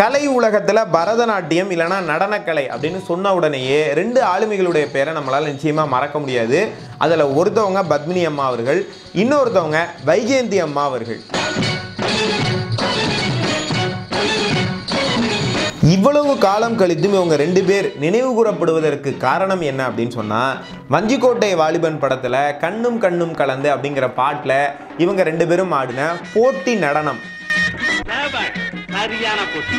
கலை உலகத்தில் பரதநாட்டியம் இல்லைனா நடனக்கலை அப்படின்னு சொன்ன உடனேயே ரெண்டு ஆளுமைகளுடைய பேரை நம்மளால் நிச்சயமாக மறக்க முடியாது அதில் ஒருத்தவங்க பத்மினி அம்மா அவர்கள் இன்னொருத்தவங்க வைஜெயந்தி அம்மா அவர்கள் இவ்வளவு காலம் கழித்தும் இவங்க ரெண்டு பேர் நினைவு கூறப்படுவதற்கு காரணம் என்ன அப்படின்னு சொன்னால் வஞ்சிக்கோட்டை வாலிபன் படத்தில் கண்ணும் கண்ணும் கலந்து அப்படிங்கிற பாட்டில் இவங்க ரெண்டு பேரும் ஆடின போட்டி நடனம் சரியான போட்டி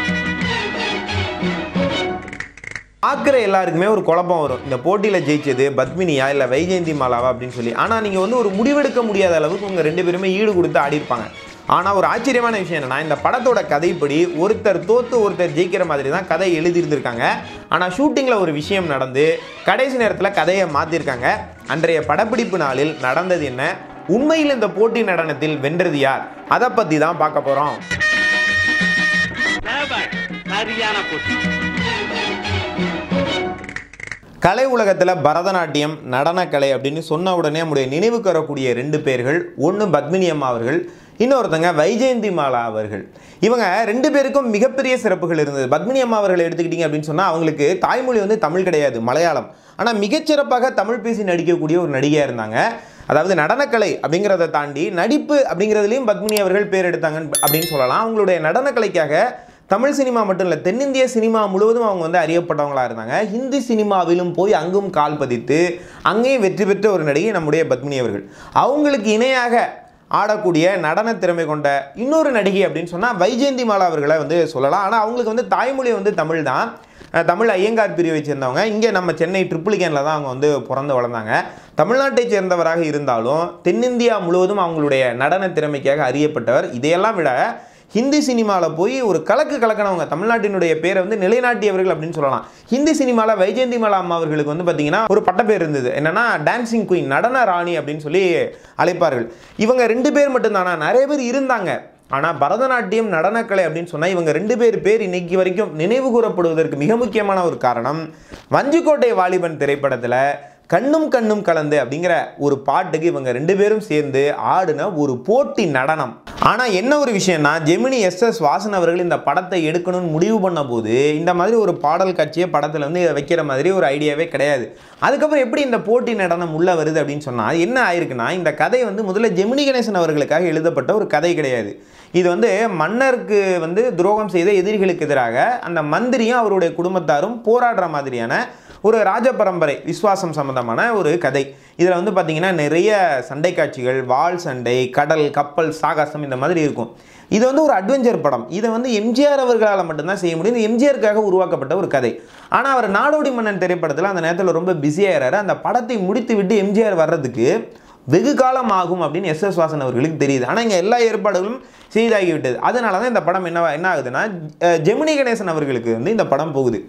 பார்க்குற எல்லாருக்குமே ஒரு குழப்பம் வரும் இந்த போட்டியில் ஜெயிச்சது பத்மினியா இல்லை வைஜெயந்தி மாலாவா அப்படின்னு சொல்லி ஆனால் நீங்கள் வந்து ஒரு முடிவெடுக்க முடியாத அளவுக்கு உங்கள் ரெண்டு பேருமே ஈடு கொடுத்து ஆடிருப்பாங்க ஆனால் ஒரு ஆச்சரியமான விஷயம் என்னென்னா இந்த படத்தோட கதைப்படி ஒருத்தர் தோற்று ஒருத்தர் ஜெயிக்கிற மாதிரி தான் கதை எழுதியிருந்திருக்காங்க ஆனால் ஷூட்டிங்கில் ஒரு விஷயம் நடந்து கடைசி நேரத்தில் கதையை மாற்றிருக்காங்க அன்றைய படப்பிடிப்பு நாளில் நடந்தது என்ன உண்மையில் இந்த போட்டி நடனத்தில் வென்றது யார் அதை பற்றி தான் பார்க்க போகிறோம் சரியான போட்டி கலை உலகத்தில் பரதநாட்டியம் நடனக்கலை அப்படின்னு சொன்ன உடனே நம்முடைய நினைவுக்கு வரக்கூடிய ரெண்டு பேர்கள் ஒன்று பத்மினி அம்மா அவர்கள் இன்னொருத்தங்க வைஜெயந்தி மாலா அவர்கள் இவங்க ரெண்டு பேருக்கும் மிகப்பெரிய சிறப்புகள் இருந்தது பத்மினி அம்மா அவர்களை எடுத்துக்கிட்டிங்க அப்படின்னு சொன்னால் அவங்களுக்கு தாய்மொழி வந்து தமிழ் கிடையாது மலையாளம் ஆனால் மிகச்சிறப்பாக தமிழ் பேசி நடிக்கக்கூடிய ஒரு நடிகையாக இருந்தாங்க அதாவது நடனக்கலை அப்படிங்கிறத தாண்டி நடிப்பு அப்படிங்கிறதுலையும் பத்மினி அவர்கள் பேர் எடுத்தாங்க அப்படின்னு சொல்லலாம் அவங்களுடைய நடனக்கலைக்காக தமிழ் சினிமா மட்டும் இல்லை தென்னிந்திய சினிமா முழுவதும் அவங்க வந்து அறியப்பட்டவங்களாக இருந்தாங்க ஹிந்தி சினிமாவிலும் போய் அங்கும் கால் பதித்து அங்கேயும் வெற்றி பெற்ற ஒரு நடிகை நம்முடைய பத்மினி அவர்கள் அவங்களுக்கு இணையாக ஆடக்கூடிய நடன திறமை கொண்ட இன்னொரு நடிகை அப்படின்னு சொன்னால் வைஜெயந்தி மாலா அவர்களை வந்து சொல்லலாம் ஆனால் அவங்களுக்கு வந்து தாய்மொழி வந்து தமிழ் தான் தமிழ் ஐயங்கார் பிரிவை சேர்ந்தவங்க இங்கே நம்ம சென்னை ட்ரிப்புளிகேனில் தான் அவங்க வந்து பிறந்து வளர்ந்தாங்க தமிழ்நாட்டை சேர்ந்தவராக இருந்தாலும் தென்னிந்தியா முழுவதும் அவங்களுடைய நடன திறமைக்காக அறியப்பட்டவர் இதையெல்லாம் விட ஹிந்தி சினிமாவில் போய் ஒரு கலக்கு கலக்கினவங்க தமிழ்நாட்டினுடைய பேரை வந்து நிலைநாட்டியவர்கள் அப்படின்னு சொல்லலாம் ஹிந்தி சினிமாவில் வைஜெயந்தி மலா அம்மா அவர்களுக்கு வந்து பார்த்தீங்கன்னா ஒரு பட்டப்பேர் இருந்தது என்னன்னா டான்சிங் குயின் நடன ராணி அப்படின்னு சொல்லி அழைப்பார்கள் இவங்க ரெண்டு பேர் மட்டும்தானா நிறைய பேர் இருந்தாங்க ஆனால் பரதநாட்டியம் நடனக்கலை அப்படின்னு சொன்னால் இவங்க ரெண்டு பேர் பேர் இன்னைக்கு வரைக்கும் நினைவு கூறப்படுவதற்கு மிக முக்கியமான ஒரு காரணம் வஞ்சிக்கோட்டை வாலிபன் திரைப்படத்தில் கண்ணும் கண்ணும் கலந்து அப்படிங்கிற ஒரு பாட்டுக்கு இவங்க ரெண்டு பேரும் சேர்ந்து ஆடின ஒரு போட்டி நடனம் ஆனால் என்ன ஒரு விஷயம்னா ஜெமினி எஸ் எஸ் வாசன் அவர்கள் இந்த படத்தை எடுக்கணும்னு முடிவு பண்ண போது இந்த மாதிரி ஒரு பாடல் காட்சியை படத்தில் வந்து வைக்கிற மாதிரி ஒரு ஐடியாவே கிடையாது அதுக்கப்புறம் எப்படி இந்த போட்டி நடனம் உள்ளே வருது அப்படின்னு சொன்னால் என்ன ஆயிருக்குன்னா இந்த கதை வந்து முதல்ல ஜெமினி கணேசன் அவர்களுக்காக எழுதப்பட்ட ஒரு கதை கிடையாது இது வந்து மன்னருக்கு வந்து துரோகம் செய்த எதிரிகளுக்கு எதிராக அந்த மந்திரியும் அவருடைய குடும்பத்தாரும் போராடுற மாதிரியான ஒரு ராஜ பரம்பரை விஸ்வாசம் சம்மந்தமான ஒரு கதை இதில் வந்து பார்த்திங்கன்னா நிறைய சண்டை காட்சிகள் வால் சண்டை கடல் கப்பல் சாகசம் இந்த மாதிரி இருக்கும் இது வந்து ஒரு அட்வென்ச்சர் படம் இதை வந்து எம்ஜிஆர் அவர்களால் மட்டும்தான் செய்ய முடியும் எம்ஜிஆருக்காக உருவாக்கப்பட்ட ஒரு கதை ஆனால் அவர் நாடோடி மன்னன் திரைப்படத்தில் அந்த நேரத்தில் ரொம்ப பிஸியாகிறாரு அந்த படத்தை முடித்து விட்டு எம்ஜிஆர் வர்றதுக்கு வெகு காலம் ஆகும் அப்படின்னு எஸ் எஸ் வாசன் அவர்களுக்கு தெரியுது ஆனால் இங்கே எல்லா ஏற்பாடுகளும் செய்தாகிவிட்டது அதனால தான் இந்த படம் என்ன என்ன ஆகுதுன்னா ஜெமினி கணேசன் அவர்களுக்கு வந்து இந்த படம் போகுது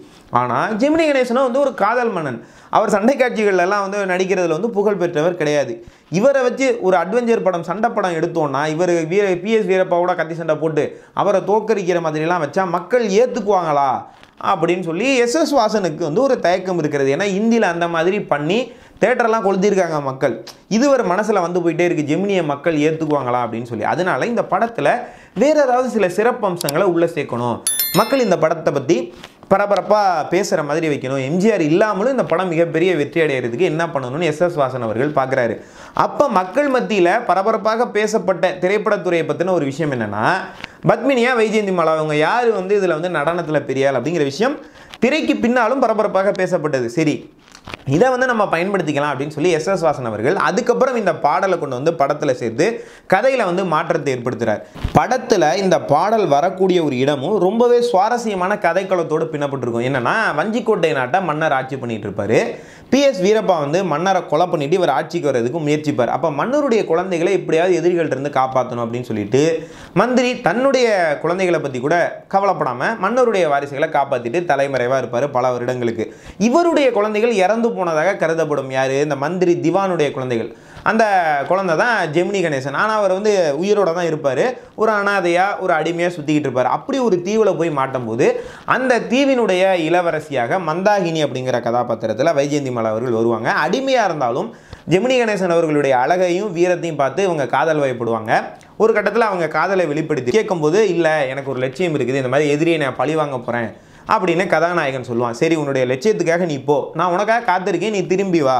ஆனால் ஜெமினி கணேசனும் வந்து ஒரு காதல் மன்னன் அவர் சண்டை காட்சிகள்லாம் வந்து நடிக்கிறதுல வந்து புகழ் பெற்றவர் கிடையாது இவரை வச்சு ஒரு அட்வென்ச்சர் படம் சண்டை படம் எடுத்தோன்னா இவர் வீர பிஎஸ் வீரப்பாவோட கத்தி சண்டை போட்டு அவரை தோக்கரிக்கிற மாதிரிலாம் வச்சா மக்கள் ஏற்றுக்குவாங்களா அப்படின்னு சொல்லி எஸ் எஸ் வாசனுக்கு வந்து ஒரு தயக்கம் இருக்கிறது ஏன்னா இந்தியில் அந்த மாதிரி பண்ணி தேட்டர்லாம் கொளுத்திருக்காங்க மக்கள் இது ஒரு மனசில் வந்து போயிட்டே இருக்குது ஜெமினியை மக்கள் ஏற்றுக்குவாங்களா அப்படின்னு சொல்லி அதனால் இந்த படத்தில் வேறு ஏதாவது சில சிறப்பம்சங்களை உள்ளே சேர்க்கணும் மக்கள் இந்த படத்தை பற்றி பரபரப்பாக பேசுகிற மாதிரி வைக்கணும் எம்ஜிஆர் இல்லாமலும் இந்த படம் மிகப்பெரிய வெற்றி அடைகிறதுக்கு என்ன பண்ணணும்னு எஸ் எஸ் வாசன் அவர்கள் பார்க்குறாரு அப்போ மக்கள் மத்தியில் பரபரப்பாக பேசப்பட்ட திரைப்படத்துறையை பற்றின ஒரு விஷயம் என்னென்னா பத்மினியா வைஜெயந்தி மாலா அவங்க யார் வந்து இதில் வந்து நடனத்தில் பெரியாள் அப்படிங்கிற விஷயம் திரைக்கு பின்னாலும் பரபரப்பாக பேசப்பட்டது சரி இதை வந்து நம்ம பயன்படுத்திக்கலாம் அப்படின்னு சொல்லி எஸ் எஸ் வாசன் அவர்கள் அதுக்கப்புறம் இந்த பாடலை கொண்டு வந்து படத்தில் சேர்த்து கதையில் வந்து மாற்றத்தை ஏற்படுத்துகிறார் படத்தில் இந்த பாடல் வரக்கூடிய ஒரு இடமும் ரொம்பவே சுவாரஸ்யமான கதைக்களத்தோடு பின்னப்பட்டிருக்கும் என்னென்னா வஞ்சிக்கோட்டை நாட்டை மன்னர் ஆட்சி பண்ணிகிட்டு இருப்பார் பிஎஸ் வீரப்பா வந்து மன்னரை கொலை பண்ணிட்டு இவர் ஆட்சிக்கு வர்றதுக்கு முயற்சிப்பார் அப்போ மன்னருடைய குழந்தைகளை எப்படியாவது இருந்து காப்பாற்றணும் அப்படின்னு சொல்லிட்டு மந்திரி தன்னுடைய குழந்தைகளை பற்றி கூட கவலைப்படாமல் மன்னருடைய வாரிசுகளை காப்பாற்றிட்டு தலைமறைவாக இருப்பார் பல வருடங்களுக்கு இவருடைய குழந்தைகள் இறந்து போனதாக கருதப்படும் யார் இந்த மந்திரி திவானுடைய குழந்தைகள் அந்த குழந்தை தான் ஜெமினி கணேசன் ஆனால் அவர் வந்து உயிரோடு தான் இருப்பார் ஒரு அனாதையாக ஒரு அடிமையாக சுற்றிக்கிட்டு இருப்பார் அப்படி ஒரு தீவில் போய் மாட்டும்போது அந்த தீவினுடைய இளவரசியாக மந்தாகினி அப்படிங்கிற கதாபாத்திரத்தில் வைஜெயந்தி மலா அவர்கள் வருவாங்க அடிமையாக இருந்தாலும் ஜெமினி கணேசன் அவர்களுடைய அழகையும் வீரத்தையும் பார்த்து இவங்க காதல் வயப்படுவாங்க ஒரு கட்டத்தில் அவங்க காதலை வெளிப்படுத்தி கேட்கும்போது இல்லை எனக்கு ஒரு லட்சியம் இருக்குது இந்த மாதிரி எதிரியை நான் பழி வாங்க போகிறேன் அப்படின்னு கதாநாயகன் சொல்லுவான் சரி உன்னுடைய லட்சியத்துக்காக நீ போ நான் உனக்காக காத்திருக்கேன் நீ திரும்பி வா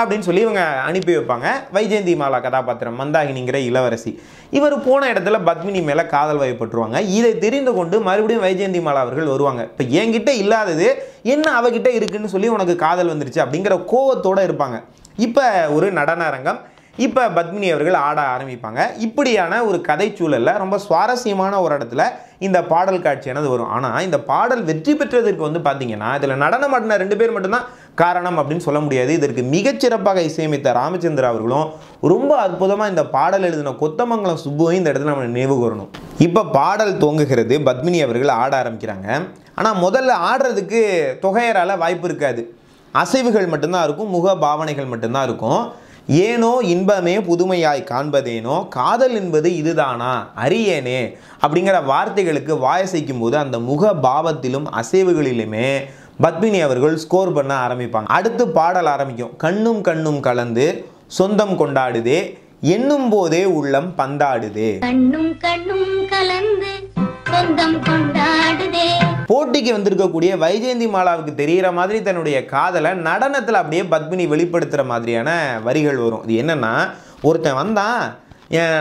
அப்படின்னு சொல்லி இவங்க அனுப்பி வைப்பாங்க வைஜெயந்தி மாலா கதாபாத்திரம் மந்தாகினிங்கிற இளவரசி இவர் போன இடத்துல பத்மினி மேலே காதல் வயப்பட்டுருவாங்க இதை தெரிந்து கொண்டு மறுபடியும் வைஜெயந்தி மாலா அவர்கள் வருவாங்க இப்போ என்கிட்ட இல்லாதது என்ன அவகிட்ட இருக்குன்னு சொல்லி உனக்கு காதல் வந்துருச்சு அப்படிங்கிற கோவத்தோடு இருப்பாங்க இப்போ ஒரு நடன அரங்கம் இப்போ பத்மினி அவர்கள் ஆட ஆரம்பிப்பாங்க இப்படியான ஒரு கதை சூழலில் ரொம்ப சுவாரஸ்யமான ஒரு இடத்துல இந்த பாடல் காட்சியானது வரும் ஆனால் இந்த பாடல் வெற்றி பெற்றதற்கு வந்து பார்த்தீங்கன்னா இதில் நடனம் ஆடின ரெண்டு பேர் மட்டும்தான் காரணம் அப்படின்னு சொல்ல முடியாது இதற்கு மிகச்சிறப்பாக இசையமைத்த ராமச்சந்திர அவர்களும் ரொம்ப அற்புதமாக இந்த பாடல் எழுதின கொத்தமங்கலம் சுப்புவையும் இந்த இடத்துல நம்ம நினைவு கூறணும் இப்போ பாடல் தோங்குகிறது பத்மினி அவர்கள் ஆட ஆரம்பிக்கிறாங்க ஆனால் முதல்ல ஆடுறதுக்கு தொகையரால் வாய்ப்பு இருக்காது அசைவுகள் மட்டும்தான் இருக்கும் முக பாவனைகள் மட்டும்தான் இருக்கும் ஏனோ இன்பமே புதுமையாய் காண்பதேனோ காதல் என்பது இதுதானா அரியேனே அப்படிங்கிற வார்த்தைகளுக்கு வாயசைக்கும் போது அந்த முக பாவத்திலும் அசைவுகளிலுமே பத்மினி அவர்கள் ஸ்கோர் பண்ண ஆரம்பிப்பாங்க அடுத்து பாடல் ஆரம்பிக்கும் கண்ணும் கண்ணும் கலந்து சொந்தம் கொண்டாடுதே எண்ணும் போதே உள்ளம் பந்தாடுதே கண்ணும் கண்ணும் கலந்து சொந்தம் கொண்டாடுதே போட்டிக்கு வந்திருக்கக்கூடிய வைஜெயந்தி மாலாவுக்கு தெரிகிற மாதிரி தன்னுடைய காதலை நடனத்தில் அப்படியே பத்மினி வெளிப்படுத்துகிற மாதிரியான வரிகள் வரும் இது என்னென்னா ஒருத்தன் வந்தான்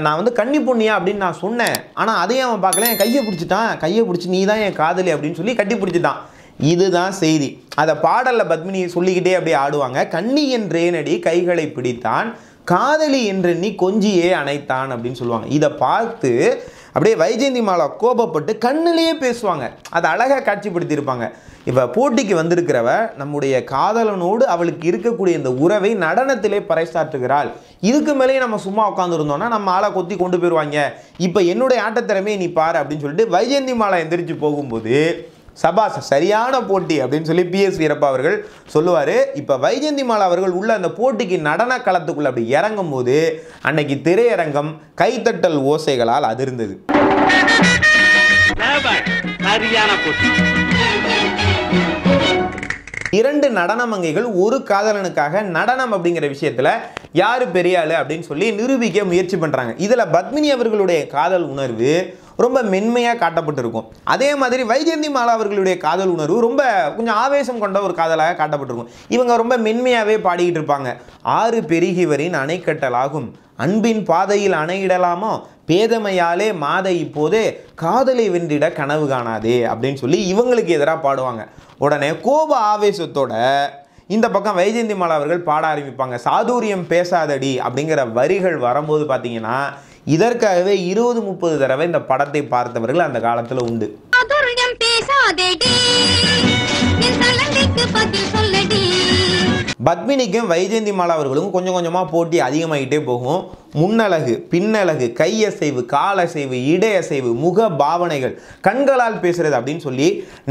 நான் வந்து கண்ணி பொண்ணியா அப்படின்னு நான் சொன்னேன் ஆனால் அதையும் அவன் பார்க்கல என் கையை பிடிச்சிட்டான் கையை பிடிச்சி நீ தான் என் காதலி அப்படின்னு சொல்லி கட்டி பிடிச்சிட்டான் இதுதான் செய்தி அதை பாடலில் பத்மினி சொல்லிக்கிட்டே அப்படியே ஆடுவாங்க கன்னி என்றேனடி கைகளை பிடித்தான் காதலி என்றெண்ணி கொஞ்சியே அணைத்தான் அப்படின்னு சொல்லுவாங்க இதை பார்த்து அப்படியே வைஜெயந்தி மாலா கோபப்பட்டு கண்ணிலேயே பேசுவாங்க அதை அழகாக காட்சிப்படுத்தியிருப்பாங்க இப்போ போட்டிக்கு வந்திருக்கிறவ நம்முடைய காதலனோடு அவளுக்கு இருக்கக்கூடிய இந்த உறவை நடனத்திலே பறைசாற்றுகிறாள் இதுக்கு மேலேயே நம்ம சும்மா உட்காந்துருந்தோம்னா நம்ம ஆளை கொத்தி கொண்டு போயிடுவாங்க இப்போ என்னுடைய ஆட்டத்திறமையை நீ பாரு அப்படின்னு சொல்லிட்டு வைஜெயந்தி மாலா எந்திரிச்சு போகும்போது சபாஸ் சரியான போட்டி அப்படின்னு சொல்லி பிஎஸ் வீரப்பா அவர்கள் சொல்லுவார் இப்போ வைஜந்தி மாலா அவர்கள் உள்ள அந்த போட்டிக்கு நடன களத்துக்குள்ளே அப்படி இறங்கும் போது அன்னைக்கு திரையரங்கம் கைத்தட்டல் ஓசைகளால் அதிர்ந்தது சரியான இரண்டு நடனமங்கைகள் ஒரு காதலனுக்காக நடனம் அப்படிங்கிற விஷயத்தில் யார் பெரியாள் அப்படின்னு சொல்லி நிரூபிக்க முயற்சி பண்ணுறாங்க இதில் பத்மினி அவர்களுடைய காதல் உணர்வு ரொம்ப மென்மையாக காட்டப்பட்டிருக்கும் அதே மாதிரி வைஜெயந்தி மாலா அவர்களுடைய காதல் உணர்வு ரொம்ப கொஞ்சம் ஆவேசம் கொண்ட ஒரு காதலாக காட்டப்பட்டிருக்கும் இவங்க ரொம்ப மென்மையாகவே பாடிக்கிட்டு இருப்பாங்க ஆறு பெருகிவரின் அணைக்கட்டலாகும் அன்பின் பாதையில் அணையிடலாமோ பேதமையாலே மாத இப்போதே காதலை வென்றிட கனவு காணாதே அப்படின்னு சொல்லி இவங்களுக்கு எதிராக பாடுவாங்க உடனே கோப ஆவேசத்தோட இந்த பக்கம் வைஜெயந்திமாலா அவர்கள் பாட ஆரம்பிப்பாங்க சாதுரியம் பேசாதடி அப்படிங்கிற வரிகள் வரும்போது பார்த்தீங்கன்னா இதற்காகவே இருபது முப்பது தடவை இந்த படத்தை பார்த்தவர்கள் அந்த காலத்தில் உண்டு பேசாதே பத்மினிக்கும் வைஜெயந்தி மாலா கொஞ்சம் கொஞ்சமாக போட்டி அதிகமாகிட்டே போகும் முன்னழகு பின்னழகு கையசைவு காலசைவு இடையசைவு முக பாவனைகள் கண்களால் பேசுகிறது அப்படின்னு சொல்லி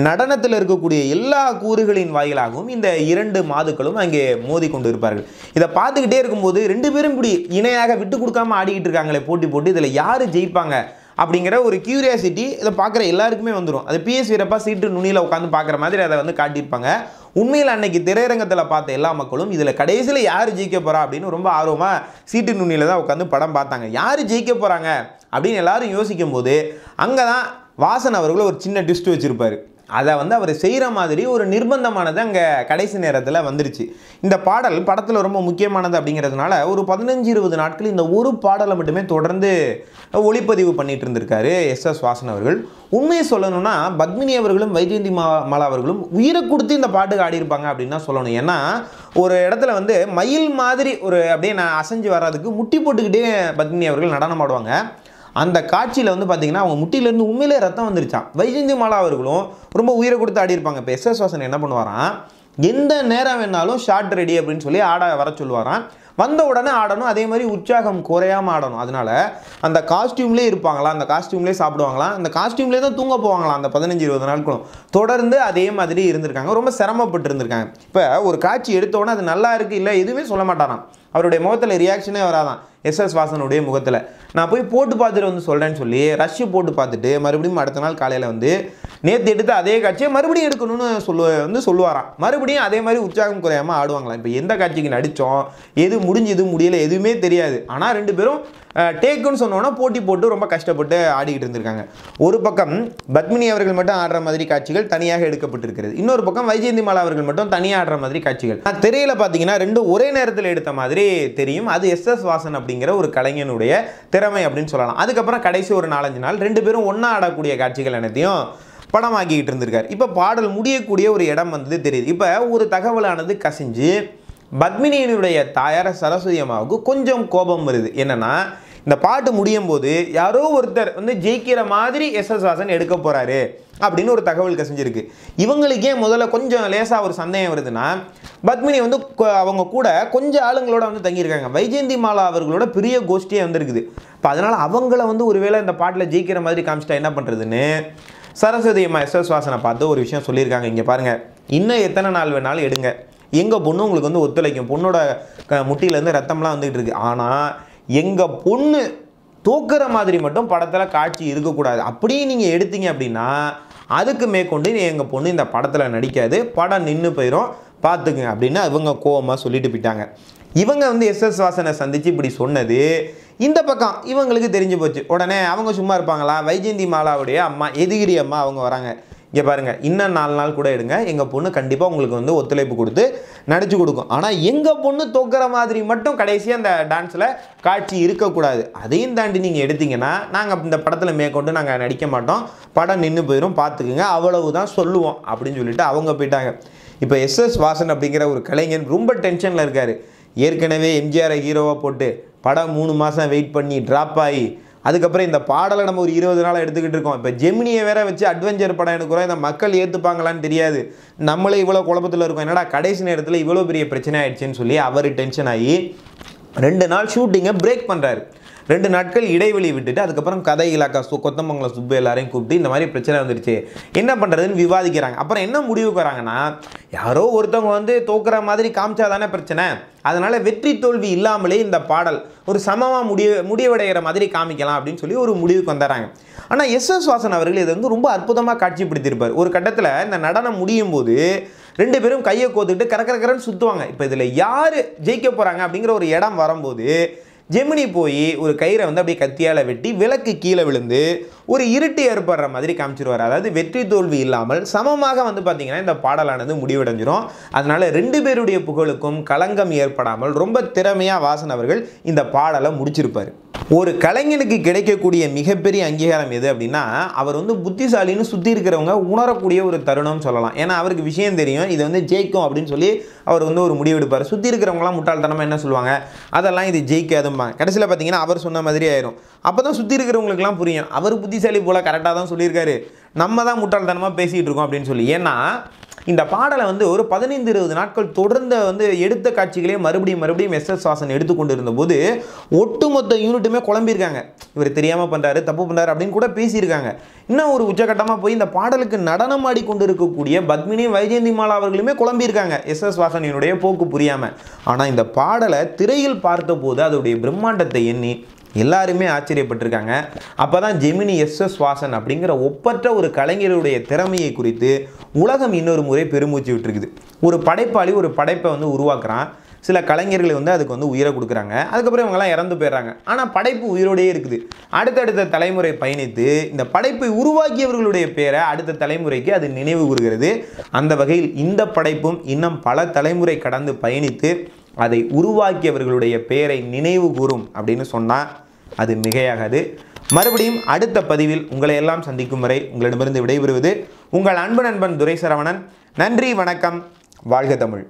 நடனத்தில் இருக்கக்கூடிய எல்லா கூறுகளின் வாயிலாகவும் இந்த இரண்டு மாதுக்களும் அங்கே மோதி கொண்டு இருப்பார்கள் இதை பார்த்துக்கிட்டே இருக்கும்போது ரெண்டு பேரும் இப்படி இணையாக விட்டு கொடுக்காம ஆடிக்கிட்டு இருக்காங்களே போட்டி போட்டு இதில் யார் ஜெயிப்பாங்க அப்படிங்கிற ஒரு கியூரியாசிட்டி இதை பார்க்குற எல்லாருக்குமே வந்துடும் அது பிஎஸ் வீரப்பா சீட்டு நுனியில் உட்காந்து பார்க்குற மாதிரி அதை வந்து காட்டியிருப்பாங்க உண்மையில் அன்னைக்கு திரையரங்கத்தில் பார்த்த எல்லா மக்களும் இதில் கடைசியில் யார் ஜெயிக்க போகிறா அப்படின்னு ரொம்ப ஆர்வமாக சீட்டு நுண்ணியில் தான் உட்காந்து படம் பார்த்தாங்க யார் ஜெயிக்க போகிறாங்க அப்படின்னு எல்லாரும் யோசிக்கும் போது அங்கே தான் வாசன் அவர்கள் ஒரு சின்ன டிஸ்ட் வச்சுருப்பார் அதை வந்து அவர் செய்கிற மாதிரி ஒரு நிர்பந்தமானது அங்கே கடைசி நேரத்தில் வந்துருச்சு இந்த பாடல் படத்தில் ரொம்ப முக்கியமானது அப்படிங்கிறதுனால ஒரு பதினஞ்சு இருபது நாட்கள் இந்த ஒரு பாடலை மட்டுமே தொடர்ந்து ஒளிப்பதிவு பண்ணிட்டு இருந்திருக்காரு எஸ் எஸ் வாசன் அவர்கள் உண்மையை சொல்லணும்னா பத்மினி அவர்களும் வைஜெயந்தி மா மாலா அவர்களும் உயிரை கொடுத்து இந்த பாட்டுக்கு ஆடியிருப்பாங்க அப்படின்னு தான் சொல்லணும் ஏன்னா ஒரு இடத்துல வந்து மயில் மாதிரி ஒரு அப்படியே நான் அசைஞ்சு வர்றதுக்கு முட்டி போட்டுக்கிட்டே பத்மினி அவர்கள் நடனம் ஆடுவாங்க அந்த காட்சியில் வந்து பார்த்திங்கன்னா அவங்க முட்டியிலேருந்து உண்மையிலே ரத்தம் வந்துருச்சான் வைஜந்தி மாலா அவர்களும் ரொம்ப உயிரை கொடுத்து ஆடி இருப்பாங்க இப்போ எஸ் எஸ் வாசன் என்ன பண்ணுவாராம் எந்த நேரம் வேணாலும் ஷார்ட் ரெடி அப்படின்னு சொல்லி ஆட வர சொல்லுவாராம் வந்த உடனே ஆடணும் அதே மாதிரி உற்சாகம் குறையாமல் ஆடணும் அதனால அந்த காஸ்டியூம்லேயே இருப்பாங்களா அந்த காஸ்டியூம்லேயே சாப்பிடுவாங்களா அந்த காஸ்டியூம்லேயே தான் தூங்க போவாங்களா அந்த பதினஞ்சு இருபது நாட்களும் தொடர்ந்து அதே மாதிரி இருந்திருக்காங்க ரொம்ப சிரமப்பட்டு இருந்திருக்காங்க இப்போ ஒரு காட்சி எடுத்தோடனே அது நல்லா இருக்குது இல்லை எதுவுமே சொல்ல மாட்டாராம் அவருடைய முகத்தில் ரியாக்ஷனே வராதான் எஸ் எஸ் வாசனுடைய முகத்தில் நான் போய் போட்டு பார்த்துட்டு வந்து சொல்கிறேன்னு சொல்லி ரஷ்ஷு போட்டு பார்த்துட்டு மறுபடியும் அடுத்த நாள் காலையில் வந்து நேற்று எடுத்த அதே காட்சியை மறுபடியும் எடுக்கணும்னு சொல்லு வந்து சொல்லுவாராம் மறுபடியும் அதே மாதிரி உற்சாகம் குறையாமல் ஆடுவாங்களாம் இப்போ எந்த காட்சிக்கு நடித்தோம் எது முடிஞ்சது முடியலை எதுவுமே தெரியாது ஆனால் ரெண்டு பேரும் டேக்குன்னு சொன்னோன்னா போட்டி போட்டு ரொம்ப கஷ்டப்பட்டு ஆடிக்கிட்டு இருந்திருக்காங்க ஒரு பக்கம் பத்மினி அவர்கள் மட்டும் ஆடுற மாதிரி காட்சிகள் தனியாக எடுக்கப்பட்டிருக்கிறது இன்னொரு பக்கம் வைஜெயந்தி மாலா அவர்கள் மட்டும் தனியாக ஆடுற மாதிரி காட்சிகள் நான் திரையில் பார்த்தீங்கன்னா ரெண்டு ஒரே நேரத்தில் எடுத்த மாதிரி தெரியும் அது எஸ் எஸ் வாசன் அப்படிங்கிற ஒரு கலைஞனுடைய திறமை அப்படின்னு சொல்லலாம் அதுக்கப்புறம் கடைசி ஒரு நாலஞ்சு நாள் ரெண்டு பேரும் ஒன்றா ஆடக்கூடிய காட்சிகள் அனைத்தையும் படமாக்கிக்கிட்டு இருந்திருக்கார் இப்போ பாடல் முடியக்கூடிய ஒரு இடம் வந்தது தெரியுது இப்போ ஒரு தகவலானது கசிஞ்சு பத்மினியினுடைய தாயார் சரஸ்வதி அம்மாவுக்கு கொஞ்சம் கோபம் வருது என்னென்னா இந்த பாட்டு முடியும் போது யாரோ ஒருத்தர் வந்து ஜெயிக்கிற மாதிரி எஸ் எஸ் வாசன் எடுக்க போகிறாரு அப்படின்னு ஒரு தகவல் கசிஞ்சிருக்கு இவங்களுக்கே முதல்ல கொஞ்சம் லேசாக ஒரு சந்தேகம் வருதுன்னா பத்மினி வந்து அவங்க கூட கொஞ்சம் ஆளுங்களோட வந்து தங்கியிருக்காங்க வைஜெயந்தி மாலா அவர்களோட பெரிய கோஷ்டியே வந்திருக்குது இப்போ அதனால் அவங்கள வந்து ஒருவேளை இந்த பாட்டில் ஜெயிக்கிற மாதிரி காமிச்சிட்டா என்ன பண்ணுறதுன்னு சரஸ்வதி அம்மா எஸ்எஸ் வாசனை பார்த்து ஒரு விஷயம் சொல்லியிருக்காங்க இங்கே பாருங்கள் இன்னும் எத்தனை நாள் வேணாலும் எடுங்க எங்கள் பொண்ணு உங்களுக்கு வந்து ஒத்துழைக்கும் பொண்ணோட க முட்டியிலேருந்து ரத்தம்லாம் வந்துகிட்டு இருக்குது ஆனால் எங்கள் பொண்ணு தூக்குற மாதிரி மட்டும் படத்தில் காட்சி இருக்கக்கூடாது அப்படியே நீங்கள் எடுத்தீங்க அப்படின்னா அதுக்கு மேற்கொண்டு எங்கள் பொண்ணு இந்த படத்தில் நடிக்காது படம் நின்று போயிடும் பார்த்துக்குங்க அப்படின்னு இவங்க கோவமாக சொல்லிட்டு போயிட்டாங்க இவங்க வந்து எஸ்எஸ் வாசனை சந்தித்து இப்படி சொன்னது இந்த பக்கம் இவங்களுக்கு தெரிஞ்சு போச்சு உடனே அவங்க சும்மா இருப்பாங்களா வைஜெயந்தி மாலாவுடைய அம்மா எதிகிரி அம்மா அவங்க வராங்க இங்கே பாருங்கள் இன்னும் நாலு நாள் கூட எடுங்க எங்கள் பொண்ணு கண்டிப்பாக உங்களுக்கு வந்து ஒத்துழைப்பு கொடுத்து நடிச்சு கொடுக்கும் ஆனால் எங்கள் பொண்ணு தொக்கிற மாதிரி மட்டும் கடைசியாக அந்த டான்ஸில் காட்சி இருக்கக்கூடாது அதையும் தாண்டி நீங்கள் எடுத்தீங்கன்னா நாங்கள் இந்த படத்தில் மேற்கொண்டு நாங்கள் நடிக்க மாட்டோம் படம் நின்று போயிடும் பார்த்துக்குங்க அவ்வளவு தான் சொல்லுவோம் அப்படின்னு சொல்லிட்டு அவங்க போயிட்டாங்க இப்போ எஸ்எஸ் வாசன் அப்படிங்கிற ஒரு கலைஞன் ரொம்ப டென்ஷனில் இருக்கார் ஏற்கனவே எம்ஜிஆரை ஹீரோவாக போட்டு படம் மூணு மாதம் வெயிட் பண்ணி ட்ராப் ஆகி அதுக்கப்புறம் இந்த பாடலை நம்ம ஒரு இருபது நாளாக எடுத்துக்கிட்டு இருக்கோம் இப்போ ஜெமினியை வேற வச்சு அட்வென்ச்சர் படம் எடுக்கிறோம் இந்த மக்கள் ஏற்றுப்பாங்களான்னு தெரியாது நம்மளே இவ்வளோ குழப்பத்தில் இருக்கோம் என்னடா கடைசி நேரத்தில் இவ்வளோ பெரிய பிரச்சனை ஆயிடுச்சுன்னு சொல்லி அவர் டென்ஷன் ஆகி ரெண்டு நாள் ஷூட்டிங்கை பிரேக் பண்ணுறாரு ரெண்டு நாட்கள் இடைவெளி விட்டுட்டு அதுக்கப்புறம் கதை இலாக்கா சு கொத்தமங்கலம் சுப்பு எல்லாரையும் கூப்பிட்டு இந்த மாதிரி பிரச்சனை வந்துருச்சு என்ன பண்ணுறதுன்னு விவாதிக்கிறாங்க அப்புறம் என்ன முடிவுக்கு வராங்கன்னா யாரோ ஒருத்தவங்க வந்து தோக்குற மாதிரி காமிச்சாதானே பிரச்சனை அதனால் வெற்றி தோல்வி இல்லாமலே இந்த பாடல் ஒரு சமமாக முடிய முடிவடைகிற மாதிரி காமிக்கலாம் அப்படின்னு சொல்லி ஒரு முடிவுக்கு வந்துடுறாங்க ஆனால் எஸ் எஸ் வாசன் அவர்கள் இதை வந்து ரொம்ப அற்புதமாக காட்சிப்படுத்தியிருப்பார் ஒரு கட்டத்தில் இந்த நடனம் முடியும் போது ரெண்டு பேரும் கையை கோத்துக்கிட்டு கரக்கரக்கரன்னு சுற்றுவாங்க இப்போ இதில் யார் ஜெயிக்க போகிறாங்க அப்படிங்கிற ஒரு இடம் வரும்போது ஜெமினி போய் ஒரு கயிறை வந்து அப்படியே கத்தியால் வெட்டி விளக்கு கீழே விழுந்து ஒரு இருட்டு ஏற்படுற மாதிரி காமிச்சிருவார் அதாவது வெற்றி தோல்வி இல்லாமல் சமமாக வந்து பார்த்திங்கன்னா இந்த பாடலானது முடிவடைஞ்சிரும் அதனால் ரெண்டு பேருடைய புகழுக்கும் களங்கம் ஏற்படாமல் ரொம்ப திறமையாக வாசன் அவர்கள் இந்த பாடலை முடிச்சிருப்பார் ஒரு கலைஞனுக்கு கிடைக்கக்கூடிய மிகப்பெரிய அங்கீகாரம் எது அப்படின்னா அவர் வந்து புத்திசாலின்னு சுற்றி இருக்கிறவங்க உணரக்கூடிய ஒரு தருணம்னு சொல்லலாம் ஏன்னா அவருக்கு விஷயம் தெரியும் இது வந்து ஜெயிக்கும் அப்படின்னு சொல்லி அவர் வந்து ஒரு முடிவெடுப்பார் சுற்றி இருக்கிறவங்களாம் முட்டாள்தனமாக என்ன சொல்லுவாங்க அதெல்லாம் இது ஜெயிக்காதும்பாங்க கடைசியில் பார்த்தீங்கன்னா அவர் சொன்ன மாதிரி ஆயிரும் அப்போ தான் சுற்றி இருக்கிறவங்களுக்குலாம் புரியும் அவர் புத்திசாலி போல் கரெக்டாக தான் சொல்லியிருக்காரு நம்ம தான் முட்டாள்தனமாக பேசிகிட்டு இருக்கோம் அப்படின்னு சொல்லி ஏன்னா இந்த பாடலை வந்து ஒரு பதினைந்து இருபது நாட்கள் தொடர்ந்து வந்து எடுத்த காட்சிகளே மறுபடியும் மறுபடியும் எஸ் எஸ் வாசன் எடுத்துக்கொண்டு இருந்தபோது ஒட்டுமொத்த யூனிட்டுமே குழம்பியிருக்காங்க இவர் தெரியாமல் பண்ணுறாரு தப்பு பண்ணுறாரு அப்படின்னு கூட பேசியிருக்காங்க இன்னும் ஒரு உச்சகட்டமாக போய் இந்த பாடலுக்கு நடனம் ஆடிக்கொண்டு இருக்கக்கூடிய பத்மினி வைஜெயந்தி மாலா அவர்களுமே குழம்பியிருக்காங்க எஸ் எஸ் வாசனினுடைய போக்கு புரியாமல் ஆனால் இந்த பாடலை திரையில் பார்த்தபோது அதோடைய பிரம்மாண்டத்தை எண்ணி எல்லாருமே ஆச்சரியப்பட்டிருக்காங்க அப்போ தான் ஜெமினி எஸ் எஸ் வாசன் அப்படிங்கிற ஒப்பற்ற ஒரு கலைஞருடைய திறமையை குறித்து உலகம் இன்னொரு முறை பெருமூச்சு விட்டுருக்குது ஒரு படைப்பாளி ஒரு படைப்பை வந்து உருவாக்குறான் சில கலைஞர்களை வந்து அதுக்கு வந்து உயிரை கொடுக்குறாங்க அதுக்கப்புறம் இவங்கெல்லாம் இறந்து போயிடுறாங்க ஆனால் படைப்பு உயிரோடையே இருக்குது அடுத்தடுத்த தலைமுறை பயணித்து இந்த படைப்பை உருவாக்கியவர்களுடைய பேரை அடுத்த தலைமுறைக்கு அது நினைவு கூறுகிறது அந்த வகையில் இந்த படைப்பும் இன்னும் பல தலைமுறை கடந்து பயணித்து அதை உருவாக்கியவர்களுடைய பெயரை நினைவு கூறும் அப்படின்னு சொன்னால் அது மிகையாகாது மறுபடியும் அடுத்த பதிவில் உங்களை எல்லாம் சந்திக்கும் வரை உங்களிடமிருந்து விடைபெறுவது உங்கள் அன்பு நண்பன் துரை சரவணன் நன்றி வணக்கம் வாழ்க தமிழ்